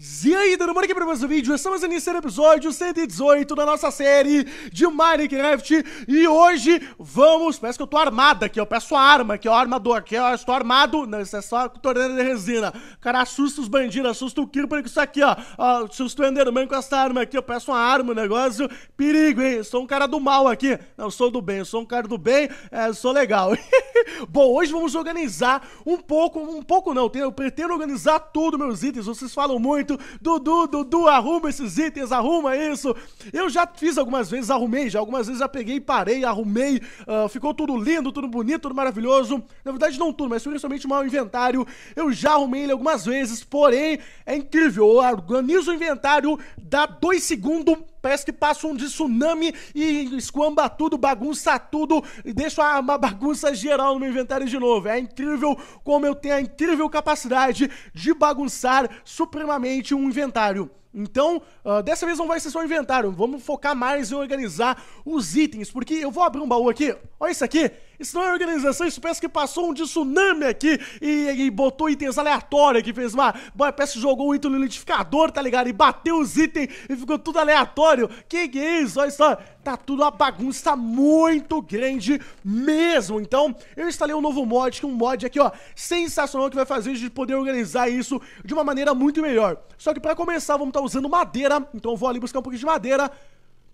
E aí, dando uma aqui é para mais um vídeo, estamos é iniciando o episódio 118 da nossa série de Minecraft E hoje vamos, parece que eu tô armado aqui, eu peço a arma aqui, ó, armador aqui, ó, estou armado Não, isso é só torneira de resina Cara, assusta os bandidos, assusta o Creeper com isso aqui, ó, Assusta o Enderman com essa arma aqui, eu peço uma arma, um negócio Perigo, hein, eu sou um cara do mal aqui Não, sou do bem, eu sou um cara do bem, é, sou legal Bom, hoje vamos organizar um pouco, um pouco não, eu pretendo organizar tudo meus itens, vocês falam muito Dudu, Dudu, arruma esses itens, arruma isso. Eu já fiz algumas vezes, arrumei já. Algumas vezes já peguei, parei, arrumei. Uh, ficou tudo lindo, tudo bonito, tudo maravilhoso. Na verdade, não tudo, mas principalmente o mau inventário. Eu já arrumei ele algumas vezes, porém, é incrível. Eu organizo o inventário, dá dois segundos Parece que passa um tsunami e esquamba tudo, bagunça tudo, e deixa uma bagunça geral no inventário de novo. É incrível como eu tenho a incrível capacidade de bagunçar supremamente um inventário. Então, uh, dessa vez não vai ser só inventário, vamos focar mais em organizar os itens, porque eu vou abrir um baú aqui, olha isso aqui, isso não é organização, isso parece que passou um tsunami aqui e, e botou itens aleatórios aqui, fez uma. Boa, parece que jogou o um item no identificador, tá ligado? E bateu os itens e ficou tudo aleatório. Que que é isso? Olha só, tá tudo uma bagunça muito grande mesmo. Então, eu instalei um novo mod, que é um mod aqui, ó, sensacional que vai fazer a gente poder organizar isso de uma maneira muito melhor. Só que para começar, vamos estar tá usando madeira, então eu vou ali buscar um pouquinho de madeira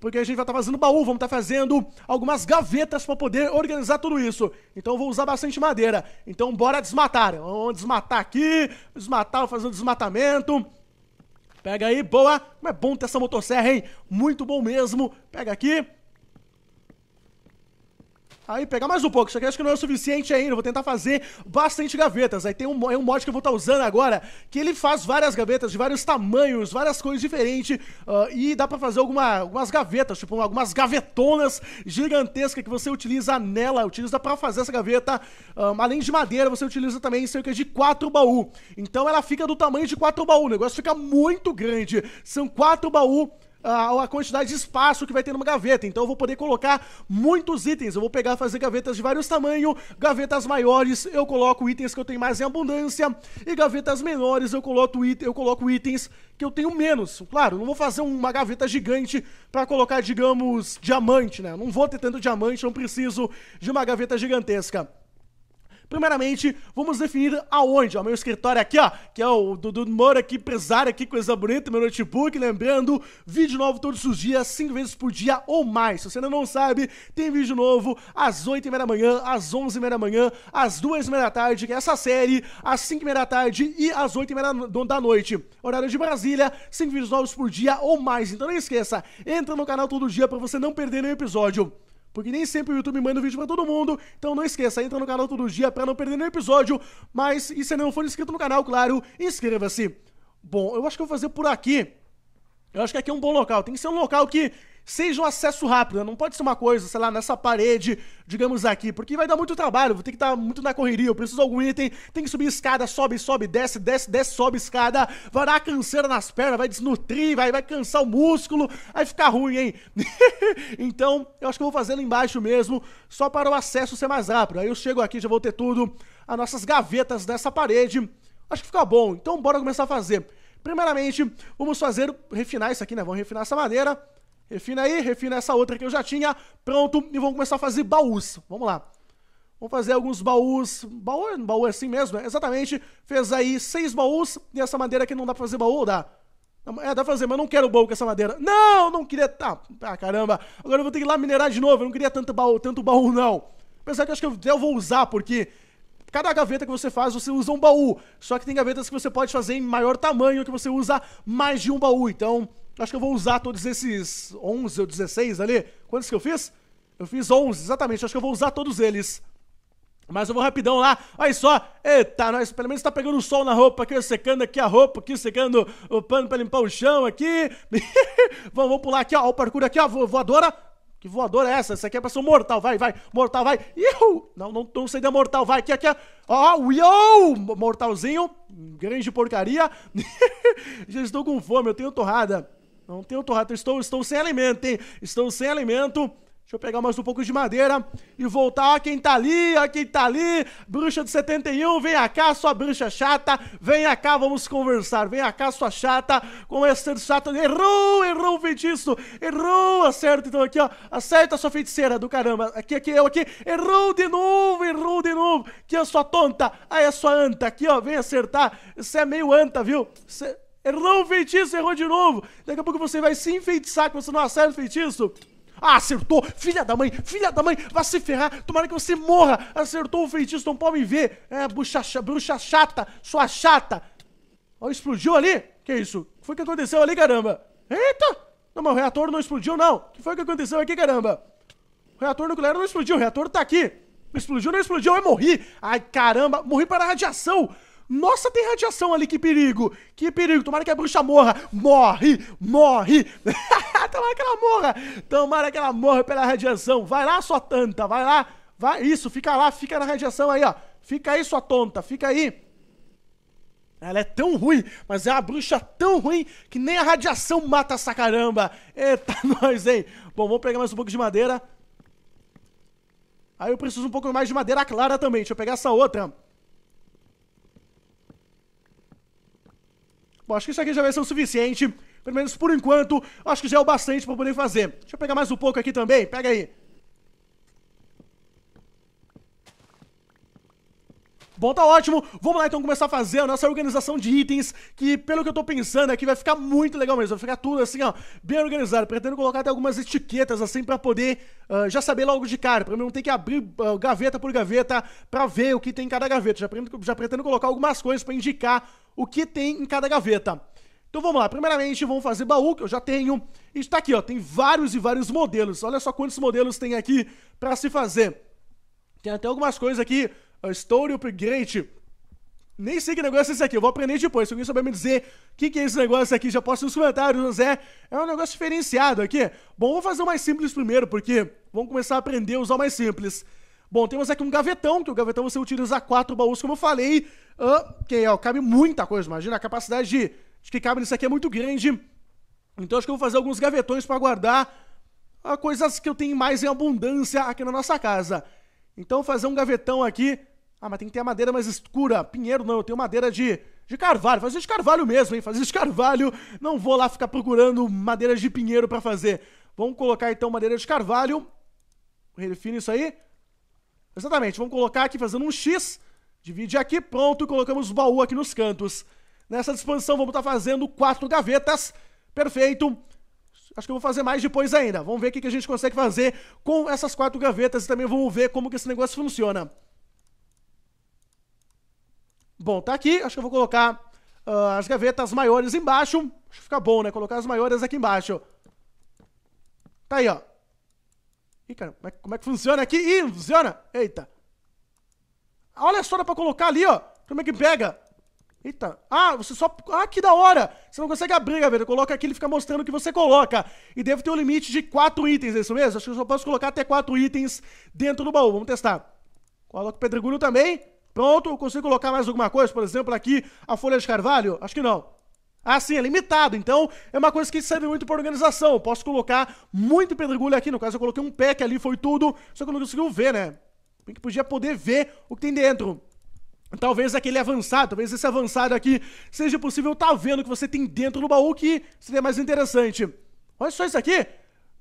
porque a gente vai estar tá fazendo baú, vamos estar tá fazendo algumas gavetas para poder organizar tudo isso. Então eu vou usar bastante madeira. Então bora desmatar. Vamos desmatar aqui, desmatar, fazer um desmatamento. Pega aí, boa. Como é bom ter essa motosserra, hein? Muito bom mesmo. Pega aqui, Aí, pegar mais um pouco, isso aqui acho que não é o suficiente ainda, vou tentar fazer bastante gavetas. Aí tem um, é um mod que eu vou estar tá usando agora, que ele faz várias gavetas de vários tamanhos, várias cores diferentes, uh, e dá pra fazer alguma, algumas gavetas, tipo algumas gavetonas gigantescas que você utiliza nela, utiliza pra fazer essa gaveta. Um, ah, além de madeira, você utiliza também cerca de quatro baú. Então ela fica do tamanho de quatro baú, o negócio fica muito grande. São quatro baú a, a quantidade de espaço que vai ter numa gaveta. Então eu vou poder colocar muitos itens. Eu vou pegar, fazer gavetas de vários tamanhos, gavetas maiores, eu coloco itens que eu tenho mais em abundância, e gavetas menores, eu coloco, it, eu coloco itens que eu tenho menos. Claro, não vou fazer uma gaveta gigante para colocar, digamos, diamante, né? não vou ter tanto diamante, não preciso de uma gaveta gigantesca. Primeiramente, vamos definir aonde, ó, meu escritório aqui, ó, que é o do Moro aqui, empresário aqui, coisa bonita, meu notebook, lembrando, vídeo novo todos os dias, 5 vezes por dia ou mais. Se você ainda não sabe, tem vídeo novo às 8 e meia da manhã, às 11 e meia da manhã, às 2 e meia da tarde, que é essa série, às 5 e meia da tarde e às 8 e meia da noite. Horário de Brasília, 5 vídeos novos por dia ou mais. Então não esqueça, entra no canal todo dia para você não perder nenhum episódio porque nem sempre o YouTube manda o vídeo para todo mundo. Então não esqueça, entra no canal todo dia para não perder nenhum episódio. Mas e se não for inscrito no canal, claro, inscreva-se. Bom, eu acho que eu vou fazer por aqui. Eu acho que aqui é um bom local. Tem que ser um local que seja um acesso rápido, né? não pode ser uma coisa, sei lá, nessa parede, digamos aqui, porque vai dar muito trabalho, vou ter que estar tá muito na correria, eu preciso de algum item, tem que subir escada, sobe, sobe, desce, desce, desce, sobe escada, vai dar canseira nas pernas, vai desnutrir, vai, vai cansar o músculo, vai ficar ruim, hein? então, eu acho que eu vou fazer lá embaixo mesmo, só para o acesso ser mais rápido. Aí eu chego aqui, já vou ter tudo, as nossas gavetas dessa parede, acho que fica bom, então bora começar a fazer. Primeiramente, vamos fazer, refinar isso aqui, né? Vamos refinar essa madeira. Refina aí, refina essa outra que eu já tinha. Pronto, e vamos começar a fazer baús. Vamos lá. Vamos fazer alguns baús. Baú, é, baú é assim mesmo, né? Exatamente. Fez aí seis baús. E essa madeira aqui não dá pra fazer baú, dá? É, dá pra fazer, mas eu não quero baú com essa madeira. Não, não queria. Tá, ah, caramba. Agora eu vou ter que ir lá minerar de novo. Eu não queria tanto baú, tanto baú não. Apesar que eu acho que eu vou usar, porque Cada gaveta que você faz, você usa um baú. Só que tem gavetas que você pode fazer em maior tamanho, que você usa mais de um baú. Então, acho que eu vou usar todos esses 11 ou 16 ali. Quantos que eu fiz? Eu fiz 11, exatamente. Acho que eu vou usar todos eles. Mas eu vou rapidão lá, olha só, eita, nós pelo menos tá pegando o sol na roupa aqui, secando aqui a roupa aqui, secando o pano pra limpar o chão aqui. vamos, vamos pular aqui, ó, o parkour aqui, ó, voadora, que voadora é essa? Essa aqui é pra ser um mortal, vai, vai, mortal, vai. Iu! Não, não, não sei da mortal, vai, aqui, aqui, ó. Oh, yo! Mortalzinho, grande porcaria. Já estou com fome, eu tenho torrada. Não tenho torrada, estou, estou sem alimento, hein? Estou sem alimento. Deixa eu pegar mais um pouco de madeira e voltar. Ah, quem tá ali, ó, ah, quem tá ali. Bruxa de 71, vem cá, sua bruxa chata. Vem cá, vamos conversar. Vem cá, sua chata. Com essa chata. Errou, errou o feitiço. Errou, acerta. Então aqui, ó. Acerta, a sua feiticeira do caramba. Aqui, aqui, eu aqui. Errou de novo, errou de novo. Aqui, a sua tonta. Aí, a sua anta. Aqui, ó. Vem acertar. Você é meio anta, viu? Errou o feitiço, errou de novo. Daqui a pouco você vai se enfeitiçar que você não acerta o feitiço. Ah, acertou! Filha da mãe! Filha da mãe! Vai se ferrar! Tomara que você morra! Acertou o feitiço, não pode me ver! É, bruxa, bruxa chata! Sua chata! Ó, explodiu ali? Que isso? O que foi que aconteceu ali, caramba? Eita! Não, mas o reator não explodiu, não! O que foi que aconteceu aqui, caramba? O reator nuclear não explodiu, o reator tá aqui! explodiu, não explodiu, eu morri! Ai, caramba! Morri para a radiação! Nossa, tem radiação ali, que perigo! Que perigo! Tomara que a bruxa morra! Morre! Morre! Tomara que ela morra! Tomara que ela morra pela radiação! Vai lá, sua tanta! Vai lá! Vai! Isso, fica lá, fica na radiação aí, ó! Fica aí, sua tonta! Fica aí! Ela é tão ruim, mas é uma bruxa tão ruim que nem a radiação mata essa caramba. Eita, nós, hein? Bom, vamos pegar mais um pouco de madeira. Aí eu preciso um pouco mais de madeira clara também. Deixa eu pegar essa outra. Bom, acho que isso aqui já vai ser o suficiente. Pelo menos por enquanto, acho que já é o bastante para poder fazer. Deixa eu pegar mais um pouco aqui também. Pega aí. Bom, tá ótimo. Vamos lá então começar a fazer a nossa organização de itens, que pelo que eu tô pensando aqui vai ficar muito legal mesmo. Vai ficar tudo assim, ó, bem organizado. Pretendo colocar até algumas etiquetas assim para poder uh, já saber logo de cara, para não ter que abrir uh, gaveta por gaveta para ver o que tem em cada gaveta. Já pretendo, já pretendo colocar algumas coisas para indicar o que tem em cada gaveta. Então vamos lá, primeiramente vamos fazer baú, que eu já tenho. Está aqui, ó, tem vários e vários modelos. Olha só quantos modelos tem aqui para se fazer. Tem até algumas coisas aqui Story Upgrade. Nem sei que negócio é esse aqui, eu vou aprender depois. Se alguém souber me dizer o que, que é esse negócio aqui, já posso nos comentários, José. É um negócio diferenciado aqui. Bom, vou fazer o mais simples primeiro, porque vamos começar a aprender a usar o mais simples. Bom, temos aqui um gavetão, que o gavetão você utiliza quatro baús, como eu falei. Uh, ah, que cabe muita coisa, imagina a capacidade de, de que cabe nisso aqui é muito grande. Então acho que eu vou fazer alguns gavetões para guardar uh, coisas que eu tenho mais em abundância aqui na nossa casa. Então vou fazer um gavetão aqui ah, mas tem que ter a madeira mais escura. Pinheiro não, eu tenho madeira de, de carvalho. Fazer de carvalho mesmo, hein? Fazer de carvalho. Não vou lá ficar procurando madeira de pinheiro para fazer. Vamos colocar então madeira de carvalho. Refine isso aí. Exatamente, vamos colocar aqui fazendo um X. Divide aqui, pronto, colocamos o baú aqui nos cantos. Nessa disposição vamos estar tá fazendo quatro gavetas. Perfeito. Acho que eu vou fazer mais depois ainda. Vamos ver o que a gente consegue fazer com essas quatro gavetas e também vamos ver como que esse negócio funciona. Bom, tá aqui. Acho que eu vou colocar uh, as gavetas maiores embaixo. Acho que fica bom, né? Colocar as maiores aqui embaixo. Tá aí, ó. Ih, cara, como é, como é que funciona aqui? Ih, funciona. Eita. Olha só, dá pra colocar ali, ó. Como é que pega? Eita. Ah, você só... Ah, que da hora. Você não consegue abrir, gaveta. Coloca aqui, ele fica mostrando o que você coloca. E deve ter um limite de 4 itens, é isso mesmo? Acho que eu só posso colocar até 4 itens dentro do baú. Vamos testar. Coloca o pedregulho também. Pronto, consigo colocar mais alguma coisa, por exemplo, aqui a folha de carvalho? Acho que não. Ah, sim, é limitado. Então, é uma coisa que serve muito para organização. posso colocar muito pedregulho aqui. No caso, eu coloquei um pack ali, foi tudo. Só que eu não conseguiu ver, né? Bem que podia poder ver o que tem dentro. Talvez aquele avançado, talvez esse avançado aqui seja possível estar tá vendo o que você tem dentro do baú, que seria mais interessante. Olha só isso aqui.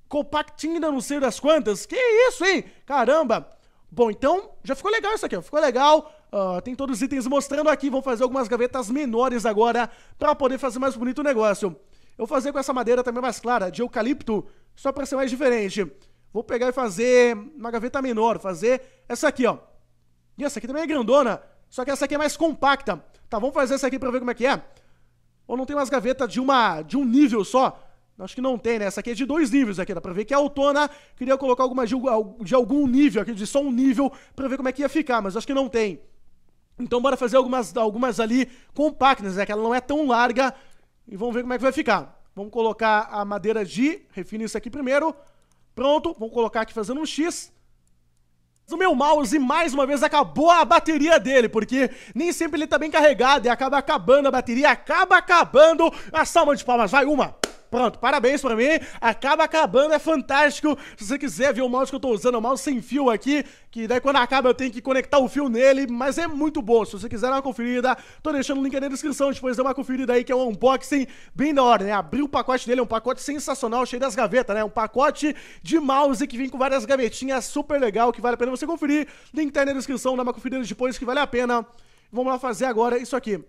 Compactinho não sei das quantas. Que isso, hein? Caramba. Bom, então já ficou legal isso aqui, Ficou legal. Uh, tem todos os itens mostrando aqui. Vamos fazer algumas gavetas menores agora para poder fazer mais bonito o negócio. Eu vou fazer com essa madeira também mais clara, de eucalipto, só para ser mais diferente. Vou pegar e fazer uma gaveta menor, fazer essa aqui, ó. E essa aqui também é grandona, só que essa aqui é mais compacta. Tá, vamos fazer essa aqui para ver como é que é. Ou não tem umas gavetas de, uma, de um nível só? Acho que não tem, né? Essa aqui é de dois níveis aqui, dá pra ver que é autona. Queria colocar alguma de, de algum nível aqui, de só um nível, pra ver como é que ia ficar, mas acho que não tem. Então bora fazer algumas, algumas ali compactas, né? Que ela não é tão larga. E vamos ver como é que vai ficar. Vamos colocar a madeira de... Refino isso aqui primeiro. Pronto. Vamos colocar aqui fazendo um X. O meu mouse, mais uma vez, acabou a bateria dele, porque nem sempre ele tá bem carregado e acaba acabando a bateria, acaba acabando. A salva de palmas, vai, uma, Pronto, parabéns pra mim. Acaba acabando, é fantástico. Se você quiser ver o mouse que eu tô usando, é um mouse sem fio aqui, que daí quando acaba eu tenho que conectar o fio nele, mas é muito bom. Se você quiser dar uma conferida, tô deixando o link aí na descrição, depois dá uma conferida aí, que é um unboxing bem da hora, né? Abri o pacote dele, é um pacote sensacional, cheio das gavetas, né? Um pacote de mouse que vem com várias gavetinhas, super legal, que vale a pena você conferir. Link tá aí na descrição, dá uma conferida depois que vale a pena. Vamos lá fazer agora isso aqui.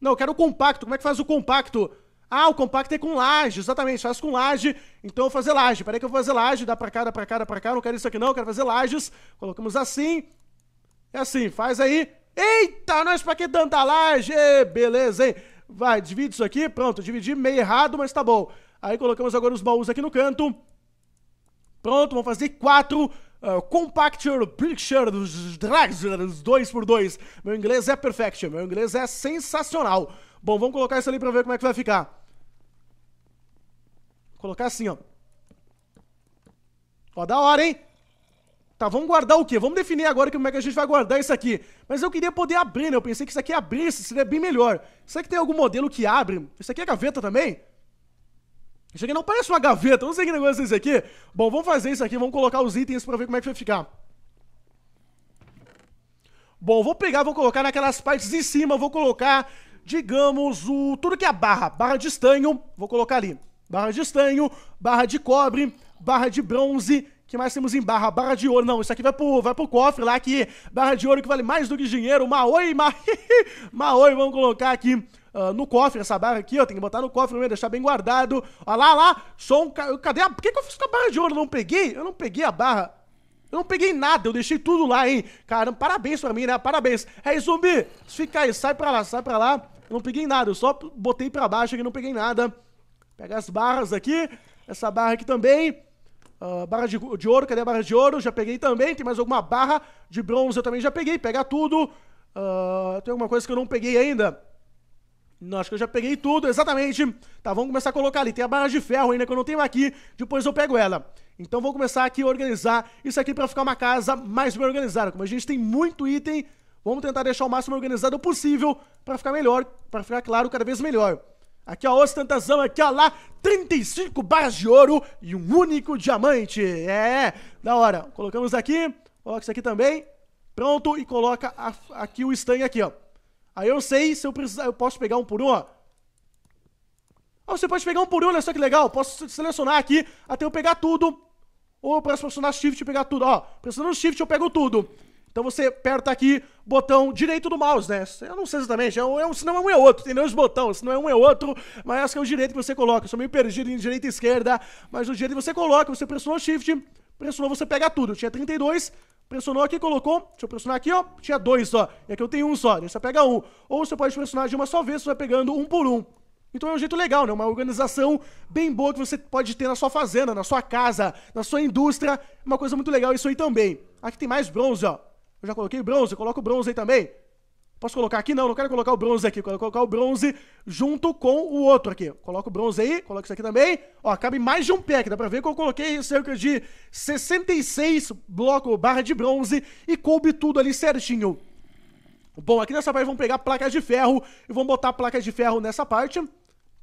Não, eu quero o compacto. Como é que faz o compacto? Ah, o compacto é com laje, exatamente, faz com laje, então eu vou fazer laje. Peraí que eu vou fazer laje, dá pra cá, dá pra cá, dá pra cá, não quero isso aqui não, quero fazer lajes. Colocamos assim, é assim, faz aí. Eita, nós pra que tanta laje? Beleza, hein? Vai, divide isso aqui, pronto, dividi meio errado, mas tá bom. Aí colocamos agora os baús aqui no canto. Pronto, vamos fazer quatro... Uh, ah, compacture Picture Drags 2x2. Meu inglês é perfect, meu inglês é sensacional. Bom, vamos colocar isso ali pra ver como é que vai ficar. Colocar assim, ó. Ó, da hora, hein? Tá, vamos guardar o quê? Vamos definir agora como é que a gente vai guardar isso aqui. Mas eu queria poder abrir, né? Eu pensei que isso aqui abrisse, seria bem melhor. Será que tem algum modelo que abre? Isso aqui é gaveta também? Isso aqui não parece uma gaveta, não sei que negócio é esse aqui. Bom, vamos fazer isso aqui, vamos colocar os itens pra ver como é que vai ficar. Bom, vou pegar, vou colocar naquelas partes em cima, vou colocar, digamos, o tudo que é barra, barra de estanho, vou colocar ali barra de estanho, barra de cobre, barra de bronze que mais temos em barra? Barra de ouro. Não, isso aqui vai pro, vai pro cofre lá que barra de ouro que vale mais do que dinheiro. Maoi, ma... Maoi, vamos colocar aqui uh, no cofre essa barra aqui, ó. Tem que botar no cofre mesmo, deixar bem guardado. Olha lá, lá. Só um. Cadê a. Por que, que eu fiz com a barra de ouro? Eu não peguei? Eu não peguei a barra. Eu não peguei nada, eu deixei tudo lá, hein? Caramba, parabéns pra mim, né? Parabéns. É hey, zumbi, fica aí, sai pra lá, sai pra lá. Eu não peguei nada, eu só botei pra baixo aqui, não peguei nada. Pegar as barras aqui. Essa barra aqui também. Uh, barra de, de, ouro, cadê a barra de ouro? Já peguei também. Tem mais alguma barra de bronze? Eu também já peguei. Pegar tudo. Uh, tem alguma coisa que eu não peguei ainda? Não, acho que eu já peguei tudo, exatamente. Tá, vamos começar a colocar ali. Tem a barra de ferro ainda que eu não tenho aqui, depois eu pego ela. Então vou começar aqui a organizar isso aqui para ficar uma casa mais bem organizada. Como a gente tem muito item, vamos tentar deixar o máximo organizado possível para ficar melhor, para ficar claro cada vez melhor. Aqui a ostentação, aqui a lá, 35 barras de ouro e um único diamante. É, da hora. Colocamos aqui, coloca isso aqui também. Pronto, e coloca a, aqui o stun aqui, ó. Aí eu sei se eu precisar, eu posso pegar um por um, ó. Ah, você pode pegar um por um, olha só que legal. Posso selecionar aqui até eu pegar tudo. Ou eu posso pressionar shift e pegar tudo, ó. Pressionando shift eu pego tudo. Então você aperta aqui botão direito do mouse, né? Eu não sei exatamente, é, é um, se não é um é outro, tem dois botões, se não é um é outro, mas acho que é o direito que você coloca. Eu sou meio perdido em direita e esquerda, mas o direito que você coloca, você pressionou Shift, pressionou, você pega tudo. Eu tinha 32, pressionou aqui, colocou, deixa eu pressionar aqui, ó, tinha dois só, e aqui eu tenho um só, né? você pega um. Ou você pode pressionar de uma só vez, você vai pegando um por um. Então é um jeito legal, né? Uma organização bem boa que você pode ter na sua fazenda, na sua casa, na sua indústria. Uma coisa muito legal isso aí também. Aqui tem mais bronze, ó. Eu já coloquei bronze, coloco bronze aí também. Posso colocar aqui? Não, não quero colocar o bronze aqui. Quero colocar o bronze junto com o outro aqui. Coloco o bronze aí, coloco isso aqui também. Ó, cabe mais de um pack. Dá pra ver que eu coloquei cerca de 66 bloco barra de bronze e coube tudo ali certinho. Bom, aqui nessa parte vamos pegar placas de ferro e vamos botar placas de ferro nessa parte.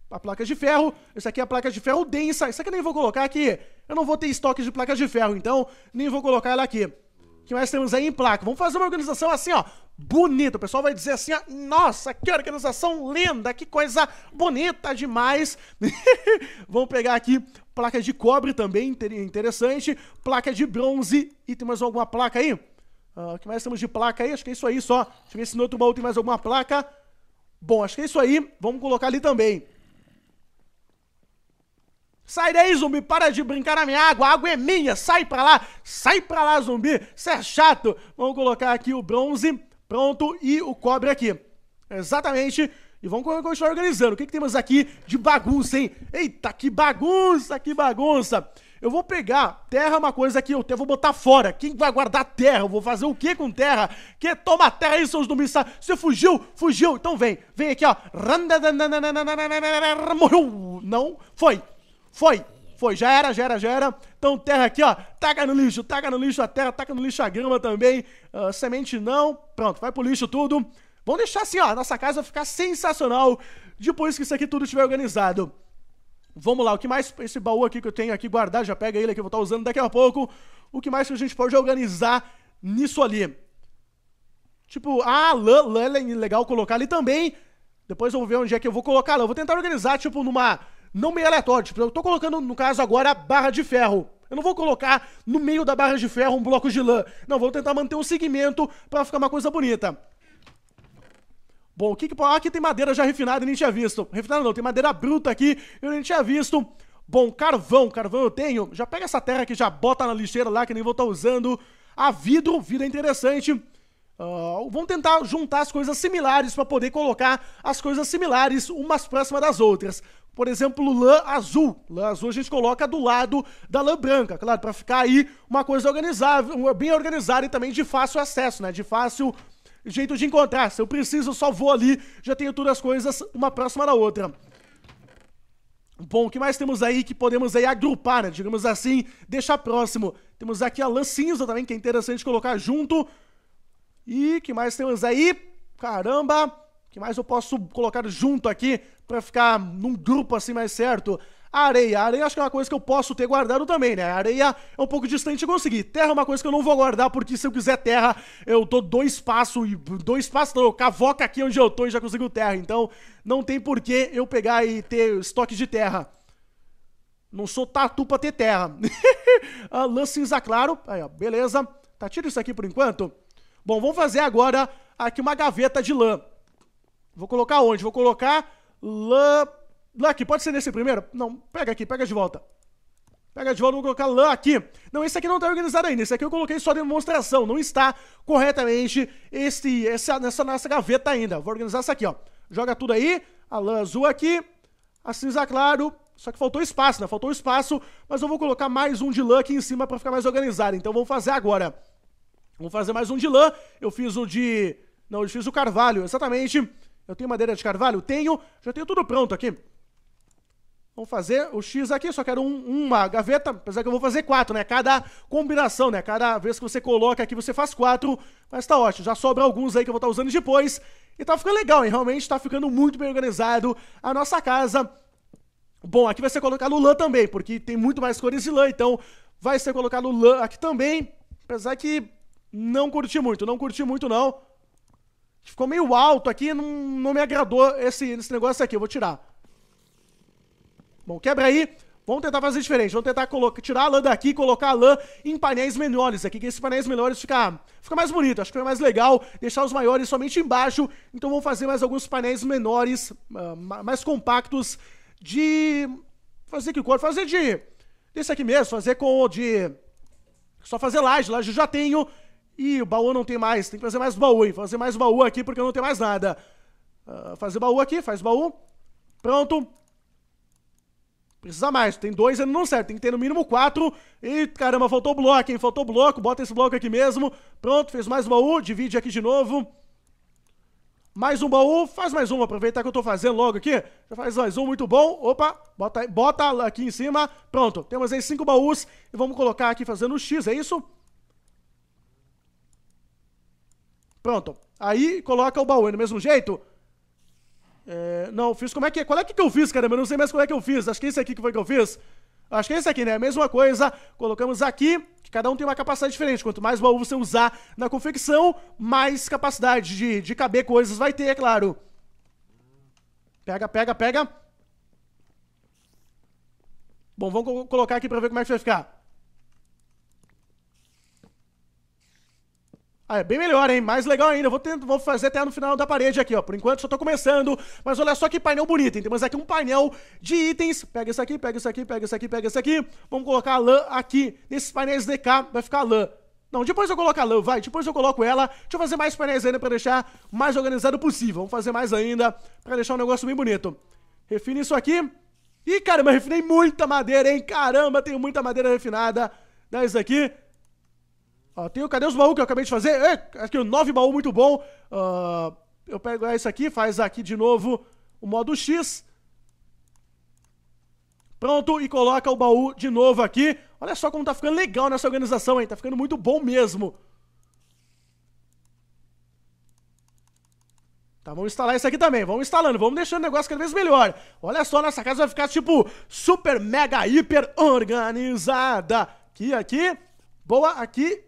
A placa de ferro, isso aqui é a placa de ferro densa. Isso aqui eu nem vou colocar aqui. Eu não vou ter estoque de placas de ferro, então nem vou colocar ela aqui que mais temos aí em placa? Vamos fazer uma organização assim, ó, bonita. O pessoal vai dizer assim, ó, nossa, que organização linda, que coisa bonita demais. Vamos pegar aqui placa de cobre também, interessante. Placa de bronze. E tem mais alguma placa aí? Ah, o que mais temos de placa aí? Acho que é isso aí só. Deixa eu ver se no outro baú tem mais alguma placa. Bom, acho que é isso aí. Vamos colocar ali também. Sai daí, zumbi, para de brincar na minha água, a água é minha, sai pra lá, sai pra lá, zumbi, Cê é chato. Vamos colocar aqui o bronze, pronto, e o cobre aqui. Exatamente, e vamos continuar organizando. O que, que temos aqui de bagunça, hein? Eita, que bagunça, que bagunça. Eu vou pegar, terra uma coisa aqui eu até vou botar fora. Quem vai guardar terra? Eu vou fazer o que com terra? Que toma terra aí, seus domingos. Você fugiu, fugiu. Então vem, vem aqui, ó. Morreu. Não, foi. Foi! Foi, já era, já era, já era. Então, terra aqui, ó. Taca no lixo, taca no lixo a terra, taca no lixo a grama também. Uh, semente não. Pronto, vai pro lixo tudo. Vamos deixar assim, ó. Nossa casa vai ficar sensacional depois que isso aqui tudo estiver organizado. Vamos lá, o que mais? Esse baú aqui que eu tenho aqui guardado, já pega ele que eu vou estar tá usando daqui a pouco. O que mais que a gente pode organizar nisso ali? Tipo, ah, lã, lã é legal colocar ali também. Depois eu vou ver onde é que eu vou colocar lã. Eu vou tentar organizar, tipo, numa não meio aleatório. Tipo, eu tô colocando, no caso agora, a barra de ferro. Eu não vou colocar no meio da barra de ferro um bloco de lã. Não, vou tentar manter um segmento para ficar uma coisa bonita. Bom, o que que... Ah, aqui tem madeira já refinada, e nem tinha visto. Refinada não, tem madeira bruta aqui, eu nem tinha visto. Bom, carvão, carvão eu tenho. Já pega essa terra que já bota na lixeira lá, que nem vou estar tá usando. A vidro, vidro é interessante. Uh, tentar juntar as coisas similares para poder colocar as coisas similares umas próximas das outras por exemplo, lã azul. Lã azul a gente coloca do lado da lã branca, claro, para ficar aí uma coisa organizável, bem organizada e também de fácil acesso, né? De fácil jeito de encontrar. Se eu preciso, só vou ali, já tenho todas as coisas uma próxima da outra. Bom, o que mais temos aí que podemos aí agrupar, né? Digamos assim, deixar próximo. Temos aqui a lã cinza também, que é interessante colocar junto. E que mais temos aí? Caramba! que mais eu posso colocar junto aqui para ficar num grupo assim mais certo? Areia. Areia acho que é uma coisa que eu posso ter guardado também, né? Areia é um pouco distante de conseguir. Terra é uma coisa que eu não vou guardar, porque se eu quiser terra, eu tô dois passos e dois passos, não, eu cavoca aqui onde eu tô e já consigo terra. Então, não tem porquê eu pegar e ter estoque de terra. Não sou tatu pra ter terra. ah, lance cinza claro. Aí, ó, beleza. Tá, tira isso aqui por enquanto. Bom, vamos fazer agora aqui uma gaveta de lã. Vou colocar onde? Vou colocar lá, lá aqui, pode ser nesse primeiro? Não, pega aqui, pega de volta. Pega de volta, vou colocar lá aqui. Não, esse aqui não está organizado ainda. Esse aqui eu coloquei só demonstração. Não está corretamente esse, essa, nessa, nessa gaveta ainda. Vou organizar essa aqui, ó. Joga tudo aí. A lã azul aqui. A cinza claro. Só que faltou espaço, né? Faltou espaço. Mas eu vou colocar mais um de lã aqui em cima para ficar mais organizado. Então vou fazer agora. Vou fazer mais um de lã. Eu fiz o de... Não, eu fiz o carvalho, exatamente. Eu tenho madeira de carvalho? Tenho. Já tenho tudo pronto aqui. Vamos fazer o X aqui, só quero um, uma gaveta, apesar que eu vou fazer quatro, né? Cada combinação, né? Cada vez que você coloca aqui, você faz quatro, mas tá ótimo. Já sobra alguns aí que eu vou estar tá usando depois. E tá ficando legal, hein? Realmente tá ficando muito bem organizado a nossa casa. Bom, aqui vai ser colocado lã também, porque tem muito mais cores de lã, então vai ser colocado lã aqui também. Apesar que não curti muito, não curti muito não. Ficou meio alto aqui, não, não me agradou esse, esse negócio aqui, eu vou tirar. Bom, quebra aí. Vamos tentar fazer diferente. Vamos tentar colocar, tirar a lã daqui e colocar a lã em painéis menores aqui, que esses painéis menores fica, fica mais bonito. Acho que é mais legal deixar os maiores somente embaixo. Então vamos fazer mais alguns painéis menores, uh, mais compactos, de... Fazer que cor? Fazer de... Desse aqui mesmo, fazer com de... Só fazer laje, laje eu já tenho... Ih, o baú não tem mais, tem que fazer mais baú, hein? Fazer mais baú aqui porque não tem mais nada. Uh, fazer baú aqui, faz baú. Pronto. Precisa mais, tem dois ainda não serve, tem que ter no mínimo quatro. E caramba, faltou bloco, hein? Faltou bloco, bota esse bloco aqui mesmo. Pronto, fez mais baú, divide aqui de novo. Mais um baú, faz mais um, aproveitar que eu tô fazendo logo aqui. Já faz mais um, muito bom. Opa, bota, bota aqui em cima. Pronto, temos aí cinco baús e vamos colocar aqui fazendo o X, é isso? Pronto. Aí coloca o Bauê é do mesmo jeito. É, não, fiz como é que é? Qual é que eu fiz, cara Eu não sei mais qual é que eu fiz. Acho que esse aqui que foi que eu fiz. Acho que é esse aqui, né? Mesma coisa, colocamos aqui, que cada um tem uma capacidade diferente. Quanto mais baú você usar na confecção, mais capacidade de, de caber coisas vai ter, é claro. Pega, pega, pega. Bom, vamos colocar aqui pra ver como é que vai ficar. Ah, é bem melhor, hein? Mais legal ainda. Vou, tentar, vou fazer até no final da parede aqui, ó. Por enquanto só tô começando. Mas olha só que painel bonito, hein? Temos aqui um painel de itens. Pega isso aqui, pega isso aqui, pega isso aqui, pega isso aqui. Vamos colocar a lã aqui. Nesses painéis DK vai ficar lã. Não, depois eu coloco a lã, vai. Depois eu coloco ela. Deixa eu fazer mais painéis ainda pra deixar mais organizado possível. Vamos fazer mais ainda pra deixar o um negócio bem bonito. Refine isso aqui. Ih, caramba, refinei muita madeira, hein? Caramba, tenho muita madeira refinada. Dá isso aqui tem o, cadê os baús que eu acabei de fazer? É, aqui o 9 baú muito bom. Uh, eu pego isso aqui, faz aqui de novo o modo X. Pronto, e coloca o baú de novo aqui. Olha só como tá ficando legal nessa organização, hein? Tá ficando muito bom mesmo. Tá, vamos instalar isso aqui também. Vamos instalando, vamos deixando o negócio cada vez melhor. Olha só, nossa casa vai ficar, tipo, super, mega, hiper organizada. Aqui, aqui. Boa, aqui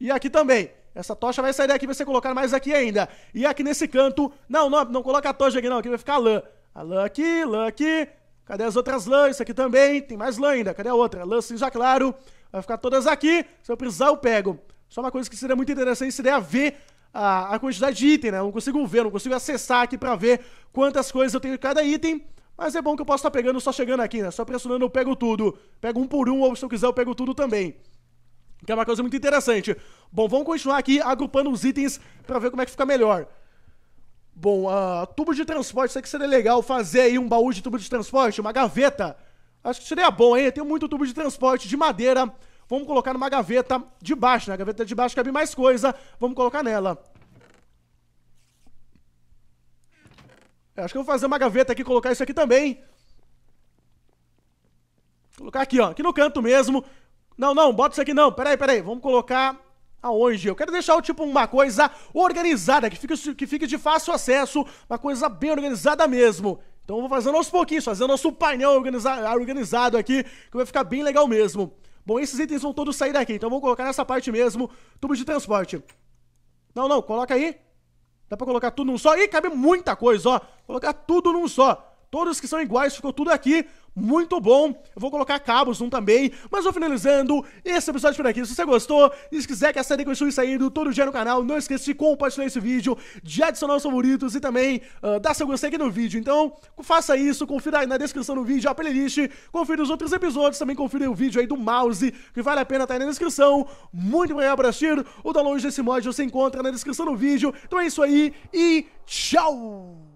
e aqui também. Essa tocha vai sair daqui, vai ser colocar mais aqui ainda. E aqui nesse canto. Não, não, não coloca a tocha aqui, não. Aqui vai ficar lã. A lã aqui, lã aqui. Cadê as outras lãs? Isso aqui também. Tem mais lã ainda. Cadê a outra? Lã cinza claro. Vai ficar todas aqui. Se eu precisar, eu pego. Só uma coisa que seria muito interessante seria ver a, a quantidade de item, né? Eu não consigo ver, não consigo acessar aqui pra ver quantas coisas eu tenho de cada item. Mas é bom que eu posso estar tá pegando só chegando aqui, né? Só pressionando eu pego tudo. Pego um por um, ou se eu quiser eu pego tudo também. Que é uma coisa muito interessante. Bom, vamos continuar aqui agrupando os itens para ver como é que fica melhor. Bom, uh, tubo de transporte, sei que seria legal fazer aí um baú de tubo de transporte, uma gaveta. Acho que seria bom, hein? Tem muito tubo de transporte de madeira. Vamos colocar numa gaveta de baixo. Na né? A gaveta de baixo cabe mais coisa. Vamos colocar nela. Eu é, acho que eu vou fazer uma gaveta aqui colocar isso aqui também. colocar aqui, ó. Aqui no canto mesmo. Não, não, bota isso aqui não. Peraí, peraí. Vamos colocar aonde? Eu quero deixar tipo uma coisa organizada, que fique, que fique de fácil acesso, uma coisa bem organizada mesmo. Então eu vou fazendo aos pouquinhos, fazendo nosso painel organiza organizado aqui, que vai ficar bem legal mesmo. Bom, esses itens vão todos sair daqui, então eu vou colocar nessa parte mesmo, tubo de transporte. Não, não, coloca aí. Dá pra colocar tudo num só. Ih, cabe muita coisa, ó. Colocar tudo num só. Todos que são iguais, ficou tudo aqui muito bom. Eu vou colocar cabos num também. Mas vou finalizando esse episódio por aqui. Se você gostou e se quiser que a série continue saindo todo dia no canal, não esqueça de compartilhar esse vídeo, de adicionar os favoritos e também uh, dar seu gostei aqui no vídeo. Então, faça isso, confira aí na descrição do vídeo a playlist, confira os outros episódios, também confira o vídeo aí do mouse, que vale a pena estar tá aí na descrição. Muito obrigado por assistir. O download desse mod você encontra na descrição do vídeo. Então é isso aí e tchau!